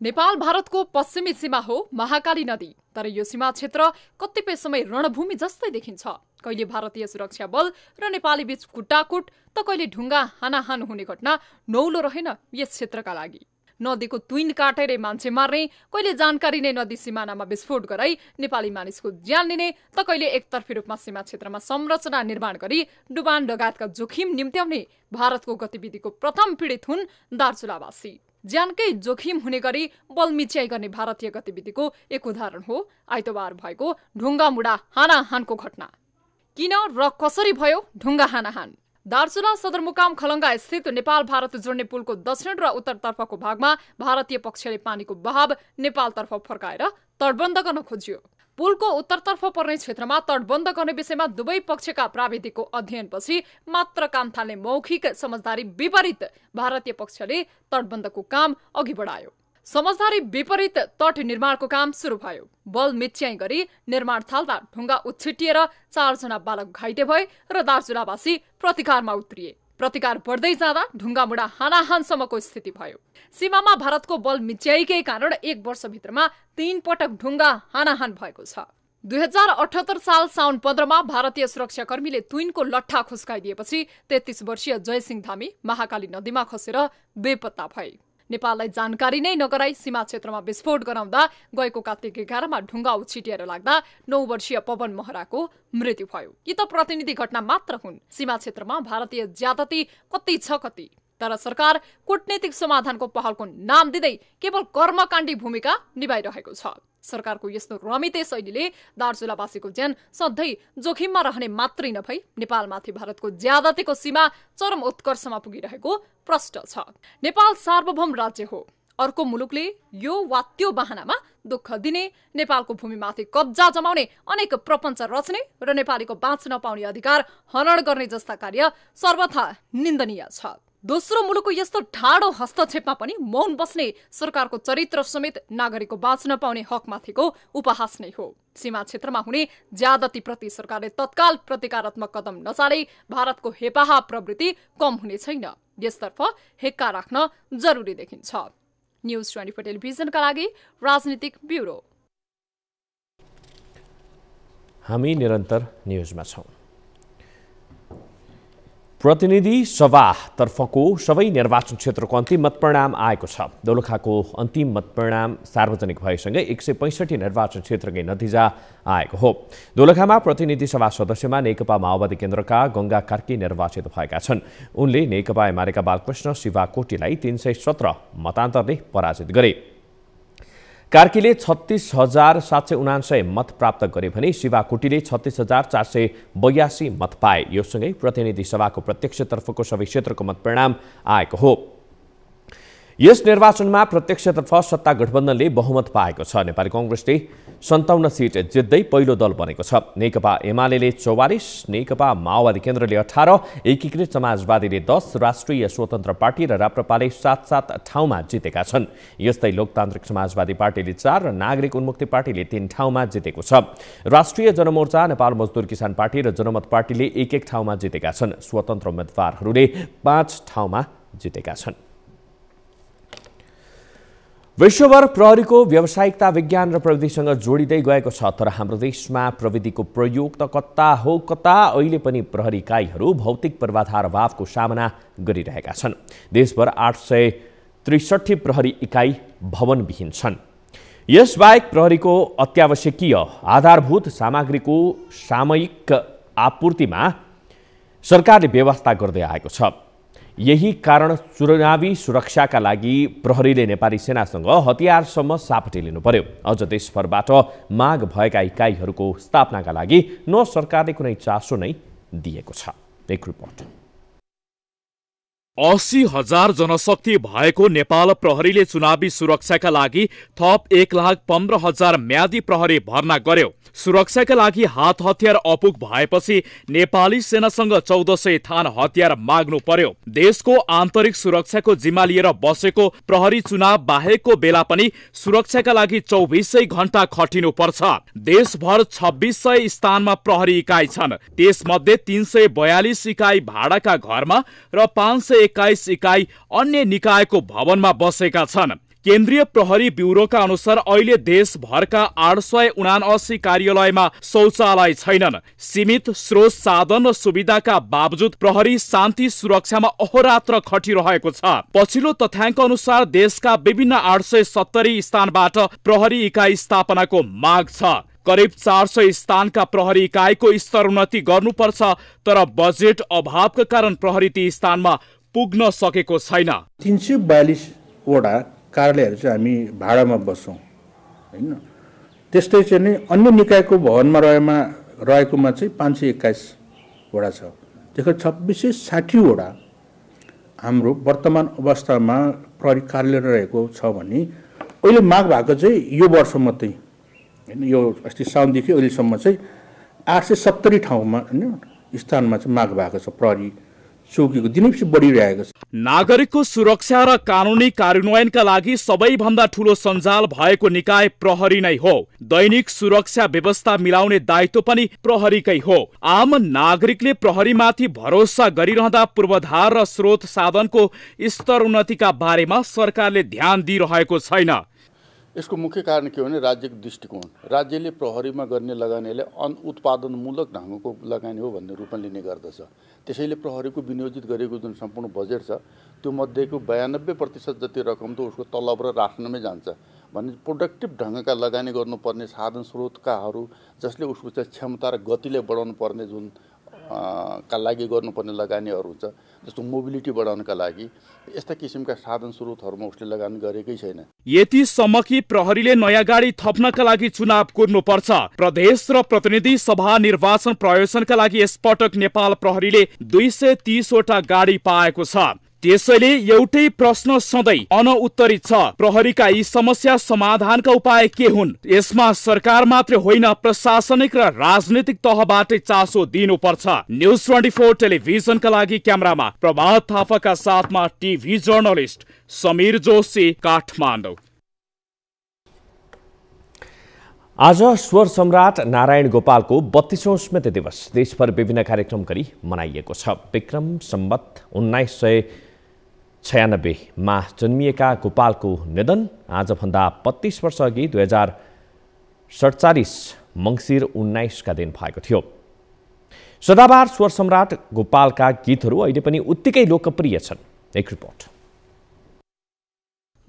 नेपाल भारतको पश्चिमी सीमा हो महाकाली नदी तर यो सीमा क्षेत्र कतिपय समय रणभूमि जस्तै देखिन्छ कहिले भारतीय सुरक्षा बल र नेपाली बीच कुटाकुट त कहिले ढुङ्गा हानाहान हुने घटना नौलो रहेन यस क्षेत्रका लागि नदीको तुइन काटेरै मान्छे मार्ने कहिले जानकारी नै नदी सिमानामा विस्फोट गराई नेपाली मानिसको ज्यान लिने त कहिले एकतर्फी रूपमा सीमा क्षेत्रमा संरचना निर्माण गरी डुबान लगायतका जोखिम निम्त्याउने भारतको गतिविधिको प्रथम पीडित हुन् दार्चुलावासी ज्यानकै जोखिम हुने गरी बल गर्ने भारतीय गतिविधिको एक उदाहरण हो आइतबार भएको मुडा हानाहानको घटना किन र कसरी भयो ढुङ्गा हानाहान दार्चुला सदरमुकाम खलङ्गा स्थित नेपाल भारत जोड्ने पुलको दक्षिण र उत्तरतर्फको भागमा भारतीय पक्षले पानीको बहाव नेपालतर्फ फर्काएर तटबन्ध गर्न खोजियो पुलको उत्तरतर्फ पर्ने क्षेत्रमा तटबन्द गर्ने विषयमा दुवै पक्षका प्राविधिकको अध्ययनपछि मात्र काम थाल्ने मौखिक समझदारी विपरीत भारतीय पक्षले तटबन्दको काम अघि बढायो समझदारी विपरीत तट निर्माणको काम सुरु भयो बल मिच्याइ गरी निर्माण थाल्दा ढुङ्गा उछिटिएर चारजना बालक घाइते भए र दार्जुलावासी प्रतिकारमा उत्रिए प्रतिकार बढ्दै जाँदा ढुङ्गामुढा हानाहानसम्मको स्थिति भयो सीमामा भारतको बल मिच्याइकै कारण एक वर्षभित्रमा तीन पटक ढुङ्गा हानाहान भएको छ दुई हजार अठहत्तर साल साउन पन्ध्रमा भारतीय सुरक्षाकर्मीले तुइनको लट्ठा खुस्काइदिएपछि तेत्तिस वर्षीय जयसिंह धामी महाकाली नदीमा खसेर बेपत्ता भए नेपाललाई जानकारी नै नगराई सीमा क्षेत्रमा विस्फोट गराउँदा गएको कार्तिक एघारमा ढुङ्गा उछिटिएर लाग्दा नौ वर्षीय पवन महराको मृत्यु भयो यी त प्रतिनिधि घटना मात्र हुन् सीमा क्षेत्रमा भारतीय ज्यादती कति छ कति तर सरकार कुटनीतिक समाधानको पहलको नाम दिँदै केवल कर्मकाण्डी भूमिका निभाइरहेको छ सरकारको यस्तो रमिते शैलीले दार्चुलावासीको ज्यान सधैँ जोखिममा रहने मात्रै नभई नेपालमाथि भारतको ज्यादतीको सीमा चरम उत्कर्षमा पुगिरहेको प्रष्ट छ नेपाल सार्वभौम राज्य हो अर्को मुलुकले यो वा त्यो बाहनामा दुःख दिने नेपालको भूमिमाथि कब्जा जमाउने अनेक प्रपञ्च रच्ने र नेपालीको बाँच्न पाउने अधिकार हनन गर्ने जस्ता कार्य सर्वथा निन्दनीय छ दोस्रो मुलुकको यस्तो ठाडो हस्तक्षेपमा पनि मौन बस्ने सरकारको चरित्र समेत नागरिकको बाँच्न पाउने हकमाथिको उपहास नै हो सीमा क्षेत्रमा हुने ज्यादतीप्रति सरकारले तत्काल प्रतिकारात्मक कदम नचाले भारतको हेपाहा प्रवृत्ति कम हुने छैन यसतर्फ हेक्का राख्न जरुरी देखिन्छ न्युज ट्वेन्टी फोर टेलिभिजनका लागि राजनीतिक ब्युरो हामी निरन्तर न्युजमा छौँ प्रतिनिधि सभातर्फको सबै निर्वाचन क्षेत्रको अन्तिम मतपरिणाम आएको छ दोलखाको अन्तिम मतपरिणाम सार्वजनिक भएसँगै एक सय पैँसठी निर्वाचन क्षेत्रकै नतिजा आएको हो दोलखामा प्रतिनिधि सभा सदस्यमा नेकपा माओवादी केन्द्रका गङ्गा कार्की निर्वाचित भएका छन् उनले नेकपा एमालेका बालकृष्ण शिवाकोटीलाई तिन सय सत्र मतान्तरले पराजित गरे कार्कीले छत्तिस हजार सात सय उनान्सय मत प्राप्त गरे भने शिवाकोटीले छत्तिस हजार चार सय बयासी मत पाए यो प्रतिनिधि सभाको प्रत्यक्षतर्फको सबै क्षेत्रको मत परिणाम आएको हो यस निर्वाचनमा प्रत्यक्षतर्फ सत्ता गठबन्धनले बहुमत पाएको छ नेपाली कङ्ग्रेसले सन्ताउन्न सिट जित्दै पहिलो दल बनेको छ नेकपा एमाले चौवालिस नेकपा माओवादी केन्द्रले अठार एकीकृत समाजवादीले दस राष्ट्रिय स्वतन्त्र पार्टी र राप्रपाले सात सात ठाउँमा जितेका छन् यस्तै लोकतान्त्रिक समाजवादी पार्टीले चार र नागरिक उन्मुक्ति पार्टीले तीन ठाउँमा जितेको छ राष्ट्रिय जनमोर्चा नेपाल मजदुर किसान पार्टी र जनमत पार्टीले एक एक ठाउँमा जितेका छन् स्वतन्त्र उम्मेद्वारहरूले पाँच ठाउँमा जितेका छन् विश्वभर प्रहरीको व्यावसायिकता विज्ञान र प्रविधिसँग जोडिँदै गएको छ तर हाम्रो देशमा प्रविधिको प्रयोग त कता हो कता अहिले पनि प्रहरी इकाइहरू भौतिक पूर्वाधार अभावको सामना गरिरहेका छन् देशभर आठ सय त्रिसठी प्रहरी इकाइ भवनविहीन छन् यसबाहेक प्रहरीको अत्यावश्यकीय आधारभूत सामग्रीको सामयिक आपूर्तिमा सरकारले व्यवस्था गर्दै आएको छ यही कारण चुनावी सुरक्षाका लागि प्रहरीले नेपाली सेनासँग हतियारसम्म सापटे लिनु पर्यो अझ देशभरबाट माग भएका इकाइहरूको स्थापनाका लागि न सरकारले कुनै चासो नै दिएको छ एक रिपोर्ट असी हजार जनशक्ति भएको नेपाल प्रहरीले चुनावी सुरक्षाका लागि थप एक लाख पन्ध्र हजार म्यादी प्रहरी भर्ना गर्यो सुरक्षाका लागि हात हतियार अपुग भएपछि नेपाली सेनासँग चौध सय थान हतियार माग्नु पर्यो देशको आन्तरिक सुरक्षाको जिम्मा लिएर बसेको प्रहरी चुनाव बाहेकको बेला पनि सुरक्षाका लागि चौबिसै घण्टा खटिनु पर्छ देशभर छब्बिस सय स्थानमा प्रहरी इकाइ छन् त्यसमध्ये तिन सय बयालिस इकाइ भाडाका घरमा र पाँच सय एक्काइस इकाइ अन्य निकायको भवनमा बसेका छन् केन्द्रीय प्रहरी ब्युरोका अनुसार अहिले देशभरका आठ सय उनासी कार्यालयमा शौचालय छैनन् सीमित स्रोत साधन र सुविधाका बावजुद प्रहरी शान्ति सुरक्षामा अहोरात्र खटिरहेको छ पछिल्लो तथ्याङ्क अनुसार देशका विभिन्न आठ सय सत्तरी स्थानबाट प्रहरी इकाइ स्थापनाको माग छ करिब चार सय स्थानका प्रहरी इकाइको स्तरोन्नति गर्नुपर्छ तर बजेट अभावका कारण प्रहरी ती स्थानमा पुग्न सकेको छैन तिन सय बयालिसवटा कार्यालयहरू चाहिँ हामी भाडामा बस्छौँ होइन त्यस्तै चाहिँ नै अन्य निकायको भवनमा रहेमा रहेकोमा चाहिँ पाँच सय एक्काइसवटा छ त्यसको छब्बिस सय साठीवटा हाम्रो वर्तमान अवस्थामा प्रहरी कार्यालय रहेको छ भने अहिले माग भएको चाहिँ यो वर्ष मात्रै होइन यो अस्ति साउनदेखि अहिलेसम्म चाहिँ आठ सय सत्तरी ठाउँमा होइन स्थानमा चाहिँ माग भएको छ प्रहरी चौकीको दिनैपछि बढिरहेको छ नागरिकको सुरक्षा र कानुनी कार्यान्वयनका लागि सबैभन्दा ठुलो सञ्जाल भएको निकाय प्रहरी नै हो दैनिक सुरक्षा व्यवस्था मिलाउने दायित्व पनि प्रहरीकै हो आम नागरिकले प्रहरीमाथि भरोसा गरिरहँदा पूर्वाधार र स्रोत साधनको स्तर उन्नतिका बारेमा सरकारले ध्यान दिइरहेको छैन यसको मुख्य कारण के हो भने राज्यको दृष्टिकोण राज्यले प्रहरीमा गर्ने लगानीले अन उत्पादनमूलक ढङ्गको लगानी हो भन्ने रूपमा लिने गर्दछ त्यसैले प्रहरीको विनियोजित गरेको जुन सम्पूर्ण बजेट छ त्यो मध्येको बयानब्बे प्रतिशत जति रकम त उसको तलब र राख्नमै जान्छ भने प्रोडक्टिभ ढङ्गका लगानी गर्नुपर्ने साधन स्रोतकाहरू जसले उसको चाहिँ क्षमता र गतिले बढाउनु पर्ने जुन का लागि गर्नुपर्ने लगानीहरू हुन्छ जस्तो मोबिलिटी बढाउनका लागि यस्ता किसिमका साधन स्रोतहरूमा उसले लगानी गरेकै छैन यति समकी प्रहरीले नयाँ गाडी थप्नका लागि चुनाव कुर्नुपर्छ प्रदेश र प्रतिनिधि सभा निर्वाचन प्रयोजनका लागि यसपटक नेपाल प्रहरीले दुई सय तिसवटा गाडी पाएको छ त्यसैले एउटै प्रश्न सधैँ अनउत्तरित छ प्रहरीका यी समस्या समाधानका उपाय के हुन् यसमा सरकार मात्रै होइन प्रशासनिक र राजनीतिक तहबाटै चासो दिनुपर्छ न्युज ट्वेन्टी फोर टेलिभिजनका लागि क्यामेरामा प्रभात थापाका साथमा टिभी जर्नलिस्ट समीर जोशी काठमाडौँ आज स्वर सम्राट नारायण गोपालको बत्तीसौँ स्मृति दिवस देशभर विभिन्न कार्यक्रम गरी मनाइएको छ विक्रम सम्बत उन्नाइस सय छयानब्बेमा जन्मिएका गोपालको निधन आजभन्दा वर्ष अघि दुई हजार सडचालिस मङ्सिर उन्नाइसका दिन भएको थियो सदाबार स्वर सम्राट गोपालका गीतहरू अहिले पनि उत्तिकै लोकप्रिय छन् एक रिपोर्ट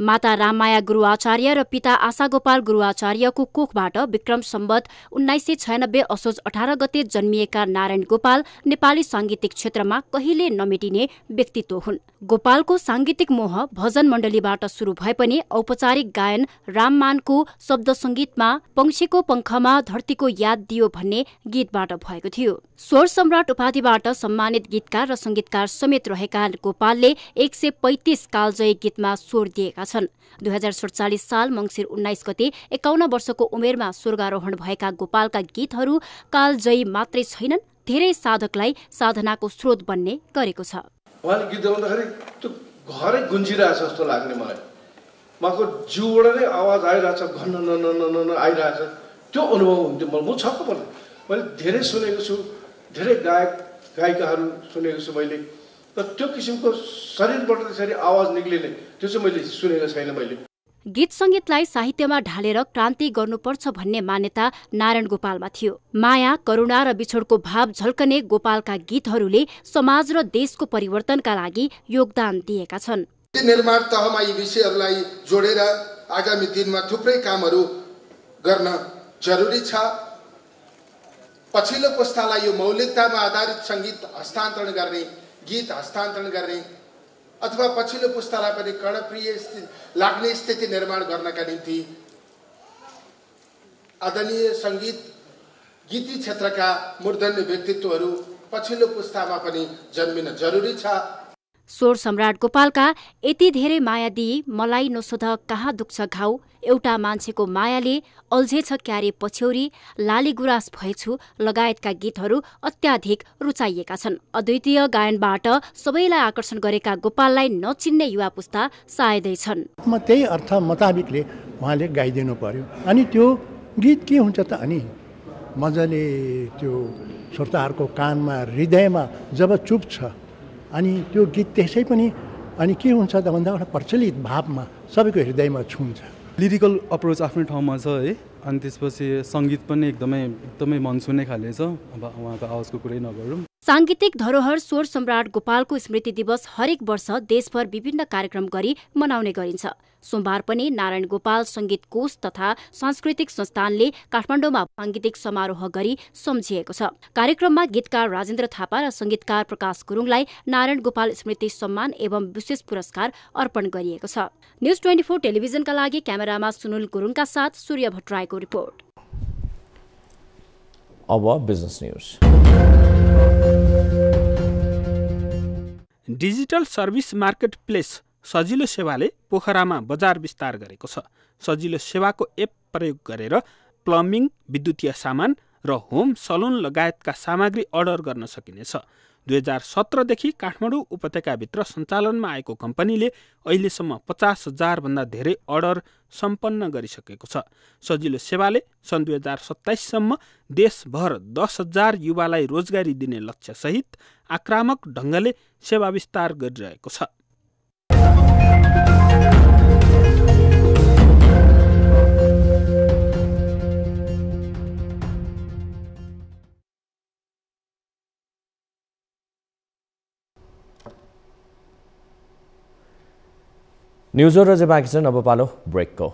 माता राममाया गुरूआचार्य र पिता आशागोपाल गुरूआचार्यको कोखबाट विक्रम सम्बत उन्नाइस सय छयानब्बे असोज अठार गते जन्मिएका नारायण गोपाल नेपाली साङ्गीतिक क्षेत्रमा कहिले नमेटिने व्यक्तित्व हुन् गोपालको साङ्गीतिक मोह भजन मण्डलीबाट सुरु भए पनि औपचारिक गायन राममानको शब्द सङ्गीतमा पंक्षीको पंखमा धरतीको याद दियो भन्ने गीतबाट भएको थियो स्वर सम्राट उपाधिबाट सम्मानित गीतकार र संगीतकार समेत रहेका गोपालले एक सय पैतिस कालजयी गीतमा स्वर दिएका गरेका छन् दुई हजार सडचालिस साल मङ्सिर उन्नाइस गते एकाउन्न वर्षको उमेरमा स्वर्गारोहण भएका गोपालका गीतहरू कालजयी मात्रै छैनन् धेरै साधकलाई साधनाको स्रोत बन्ने गरेको छ उहाँले गीत गाउँदाखेरि त्यो घरै गुन्जिरहेछ जस्तो लाग्ने मलाई उहाँको जिउबाट नै आवाज आइरहेछ घन न आइरहेछ त्यो अनुभव हुन्थ्यो मलाई म छक्क पर्ने मैले धेरै सुनेको छु धेरै गायक गायिकाहरू सुनेको छु मैले तर त्यो किसिमको शरीरबाट त्यसरी आवाज निक्लिने त्यो चाहिँ मैले सुनेको छैन मैले गीत सङ्गीतलाई साहित्यमा ढालेर क्रान्ति गर्नुपर्छ भन्ने मान्यता नारायण गोपालमा थियो माया करुणा र बिछोडको भाव झल्कने गोपालका गीतहरूले समाज र देशको परिवर्तनका लागि योगदान दिएका छन् निर्माण तहमा यी विषयहरूलाई जोडेर आगामी दिनमा थुप्रै कामहरू गर्न जरुरी छ पछिल्लो पुस्तालाई यो मौलिकतामा आधारित सङ्गीत हस्तान्तरण गर्ने गीत हस्तान्तरण गर्ने अथवा पछिल्लो पुस्तालाई पनि कर्णप्रिय लाग्ने स्थिति निर्माण गर्नका निम्ति आदरणीय सङ्गीत गीती क्षेत्रका मूर्धन्य व्यक्तित्वहरू पछिल्लो पुस्तामा पनि जन्मिन जरुरी छ स्वर सम्राट गोपालका यति धेरै माया दिई मलाई नसोध कहाँ दुख्छ घाउ एउटा मान्छेको मायाले अल्झेछ क्यारे पछ्यौरी लाली गुरास भएछु लगायतका गीतहरू अत्याधिक रुचाइएका छन् अद्वितीय गायनबाट सबैलाई आकर्षण गरेका गोपाललाई नचिन्ने युवा पुस्ता सायदै छन् म त्यही अर्थ मुताबिकले उहाँले गाइदिनु पर्यो अनि त्यो गीत के हुन्छ त अनि मजाले त्यो श्रोताहरूको कानमा हृदयमा जब चुप छ अनि त्यो गीत त्यसै पनि अनि के हुन्छ त भन्दा एउटा प्रचलित भावमा सबैको हृदयमा छुन्छ लिरिकल अप्रोच आफ्नै ठाउँमा छ है अनि त्यसपछि सङ्गीत पनि एकदमै एकदमै मन छुने खाले छ अब उहाँको आवाजको कुरै नगरौँ सांगीतिक धरोहर स्वर सम्राट गोपालको स्मृति दिवस हरेक वर्ष देशभर विभिन्न कार्यक्रम गरी मनाउने गरिन्छ सोमबार पनि नारायण गोपाल संगीत कोष तथा सांस्कृतिक संस्थानले काठमाडौँमा सांगीतिक समारोह गरी सम्झिएको छ कार्यक्रममा गीतकार राजेन्द्र थापा र संगीतकार प्रकाश गुरुङलाई नारायण गोपाल स्मृति सम्मान एवं विशेष पुरस्कार अर्पण गरिएको छ न्युज ट्वेन्टी फोर टेलिभिजनका लागि क्यामेरामा सुनिल गुरुङका साथ सूर्य भट्टराईको रिपोर्ट अब business news digital service market place सजिलो सेवाले पोखरामा बजार विस्तार गरेको छ सजिलो सेवाको एप प्रयोग गरेर प्लम्बिङ विद्युतीय सामान र होम सलुन लगायतका सामग्री अर्डर गर्न सकिनेछ दुई हजार सत्रदेखि काठमाडौँ उपत्यकाभित्र सञ्चालनमा आएको कम्पनीले अहिलेसम्म पचास हजारभन्दा धेरै अर्डर सम्पन्न गरिसकेको छ सजिलो सेवाले सन् दुई हजार सत्ताइससम्म देशभर दस हजार युवालाई रोजगारी दिने लक्ष्यसहित आक्रामक ढङ्गले सेवा विस्तार गरिरहेको छ न्युजहरू अझै बाँकी छन् अब पालो ब्रेकको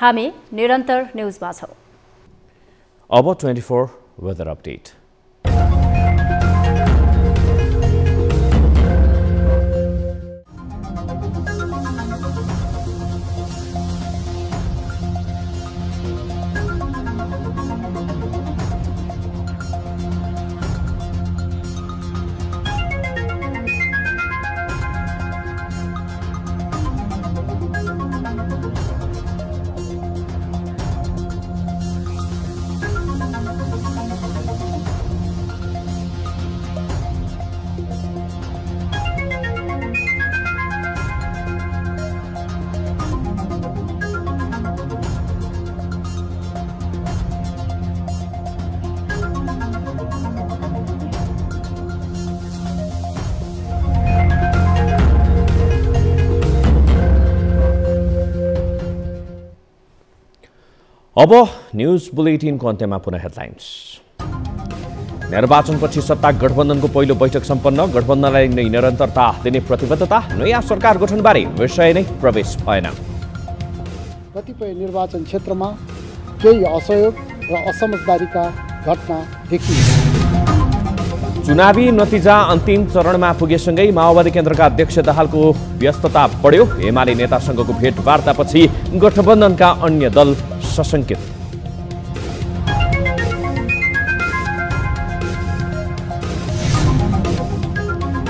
हामी निरन्तर न्युजमा छौँ अब ट्वेन्टी फोर वेदर अपडेट अब न्युज बुलेटिनको अन्त्यमा पुनः हेडलाइन्स निर्वाचनपछि सत्ता गठबन्धनको पहिलो बैठक सम्पन्न गठबन्धनलाई नै निरन्तरता दिने प्रतिबद्धता नयाँ सरकार गठनबारे विषय नै प्रवेश भएन कतिपय निर्वाचन क्षेत्रमा केही असहयोग र असमझदारीका घटना देखियो चुनावी नतिजा अन्तिम चरणमा पुगेसँगै माओवादी केन्द्रका अध्यक्ष दाहालको व्यस्तता बढ्यो एमाले नेतासँगको भेटवार्तापछि गठबन्धनका अन्य दल सशङ्कित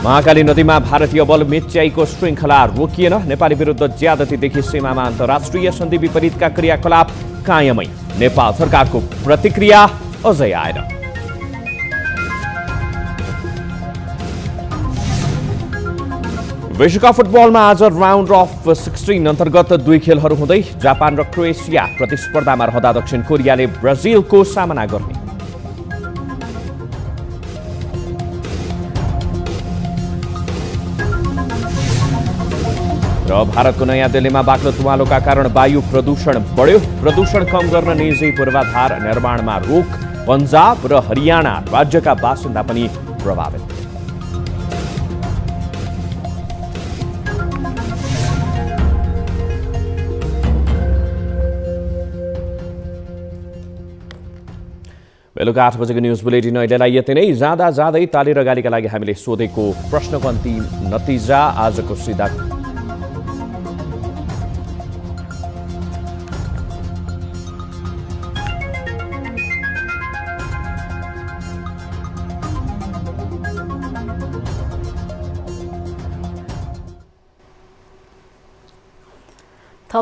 महाकाली नदीमा भारतीय बल मेच्याईको श्रृङ्खला रोकिएन नेपाली विरुद्ध ज्यादतीदेखि सीमामा अन्तर्राष्ट्रिय सन्धि विपरीतका क्रियाकलाप कायमै नेपाल सरकारको प्रतिक्रिया अझै आएन विश्वकप फुटबलमा आज राउन्ड अफ सिक्सटिन अन्तर्गत दुई खेलहरू हुँदै जापान र क्रोएसिया प्रतिस्पर्धामा रहँदा दक्षिण कोरियाले ब्राजिलको सामना गर्ने र भारतको नयाँ दिल्लीमा बाक्लो धुवालोका कारण वायु प्रदूषण बढ्यो प्रदूषण कम गर्न निजी पूर्वाधार निर्माणमा रोक पन्जाब र हरियाणा राज्यका बासिन्दा पनि प्रभावित बेलुका आठ बजेको न्युज बुलेटिन अहिलेलाई यति नै जाँदा जाँदै ताली र गालीका लागि हामीले सोधेको प्रश्नको अन्तिम नतिजा आजको सिधा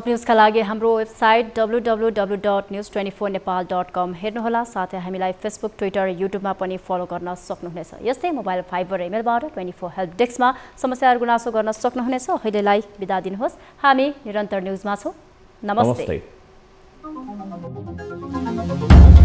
टप न्युजका लागि हाम्रो website W W W dot news twenty four Nepal dot com हेर्नुहोला साथै हामीलाई फेसबुक ट्विटर युट्युबमा पनि फलो गर्न सक्नुहुनेछ यस्तै मोबाइल फाइबर इमेलबाट ट्वेन्टी फोर हेल्प डेस्कमा समस्याहरू गुनासो गर्न सक्नुहुनेछ अहिलेलाई बिदा दिनुहोस् हामी निरन्तर न्युजमा छौँ नमस्ते